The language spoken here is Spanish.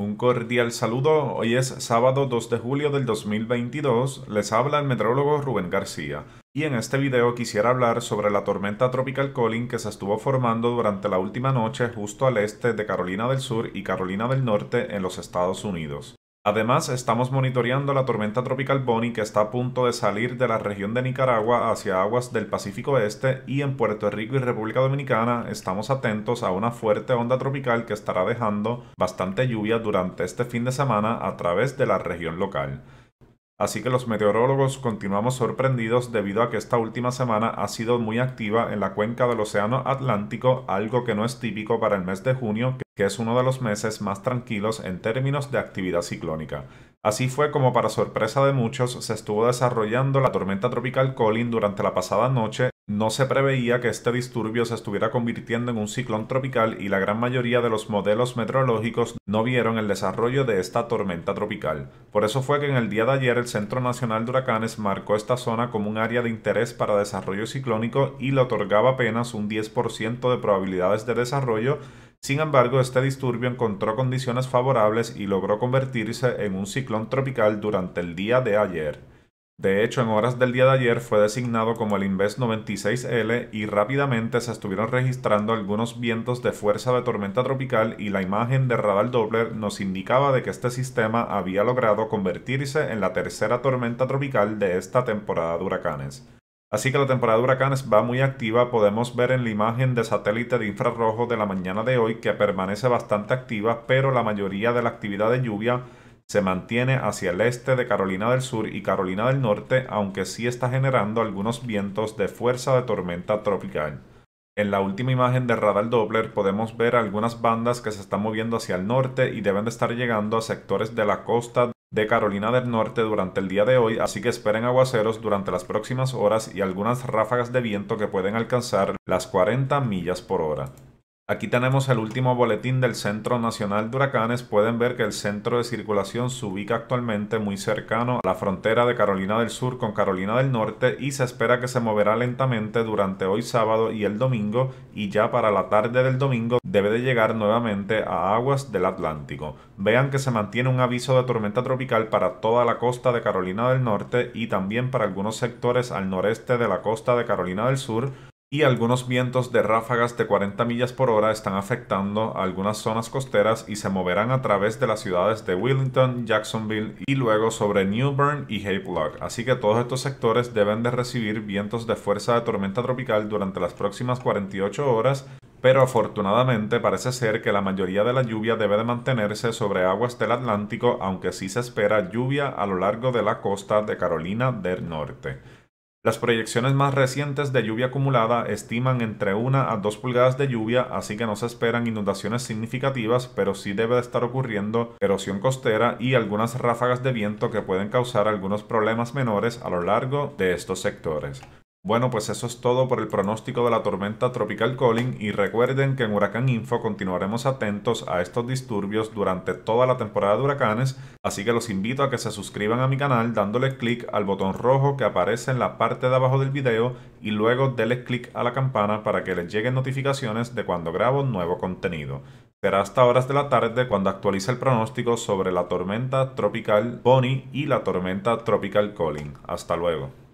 Un cordial saludo, hoy es sábado 2 de julio del 2022, les habla el meteorólogo Rubén García, y en este video quisiera hablar sobre la tormenta tropical Colin que se estuvo formando durante la última noche justo al este de Carolina del Sur y Carolina del Norte en los Estados Unidos. Además, estamos monitoreando la tormenta tropical Bonnie que está a punto de salir de la región de Nicaragua hacia aguas del Pacífico Este y en Puerto Rico y República Dominicana estamos atentos a una fuerte onda tropical que estará dejando bastante lluvia durante este fin de semana a través de la región local. Así que los meteorólogos continuamos sorprendidos debido a que esta última semana ha sido muy activa en la cuenca del Océano Atlántico, algo que no es típico para el mes de junio, que es uno de los meses más tranquilos en términos de actividad ciclónica. Así fue como para sorpresa de muchos se estuvo desarrollando la tormenta tropical Colin durante la pasada noche no se preveía que este disturbio se estuviera convirtiendo en un ciclón tropical y la gran mayoría de los modelos meteorológicos no vieron el desarrollo de esta tormenta tropical. Por eso fue que en el día de ayer el Centro Nacional de Huracanes marcó esta zona como un área de interés para desarrollo ciclónico y le otorgaba apenas un 10% de probabilidades de desarrollo. Sin embargo, este disturbio encontró condiciones favorables y logró convertirse en un ciclón tropical durante el día de ayer. De hecho, en horas del día de ayer fue designado como el Invest 96L y rápidamente se estuvieron registrando algunos vientos de fuerza de tormenta tropical y la imagen de radar Doppler nos indicaba de que este sistema había logrado convertirse en la tercera tormenta tropical de esta temporada de huracanes. Así que la temporada de huracanes va muy activa, podemos ver en la imagen de satélite de infrarrojo de la mañana de hoy que permanece bastante activa, pero la mayoría de la actividad de lluvia se mantiene hacia el este de Carolina del Sur y Carolina del Norte, aunque sí está generando algunos vientos de fuerza de tormenta tropical. En la última imagen de radar Doppler podemos ver algunas bandas que se están moviendo hacia el norte y deben de estar llegando a sectores de la costa de Carolina del Norte durante el día de hoy, así que esperen aguaceros durante las próximas horas y algunas ráfagas de viento que pueden alcanzar las 40 millas por hora. Aquí tenemos el último boletín del Centro Nacional de Huracanes. Pueden ver que el centro de circulación se ubica actualmente muy cercano a la frontera de Carolina del Sur con Carolina del Norte y se espera que se moverá lentamente durante hoy sábado y el domingo y ya para la tarde del domingo debe de llegar nuevamente a aguas del Atlántico. Vean que se mantiene un aviso de tormenta tropical para toda la costa de Carolina del Norte y también para algunos sectores al noreste de la costa de Carolina del Sur y algunos vientos de ráfagas de 40 millas por hora están afectando algunas zonas costeras y se moverán a través de las ciudades de Wellington, Jacksonville y luego sobre New Bern y Havelock. Así que todos estos sectores deben de recibir vientos de fuerza de tormenta tropical durante las próximas 48 horas. Pero afortunadamente parece ser que la mayoría de la lluvia debe de mantenerse sobre aguas del Atlántico, aunque sí se espera lluvia a lo largo de la costa de Carolina del Norte. Las proyecciones más recientes de lluvia acumulada estiman entre 1 a 2 pulgadas de lluvia, así que no se esperan inundaciones significativas, pero sí debe de estar ocurriendo erosión costera y algunas ráfagas de viento que pueden causar algunos problemas menores a lo largo de estos sectores. Bueno, pues eso es todo por el pronóstico de la tormenta tropical Colin y recuerden que en Huracán Info continuaremos atentos a estos disturbios durante toda la temporada de huracanes, así que los invito a que se suscriban a mi canal dándole clic al botón rojo que aparece en la parte de abajo del video y luego denle clic a la campana para que les lleguen notificaciones de cuando grabo nuevo contenido. Será hasta horas de la tarde cuando actualice el pronóstico sobre la tormenta tropical Bonnie y la tormenta tropical Colin. Hasta luego.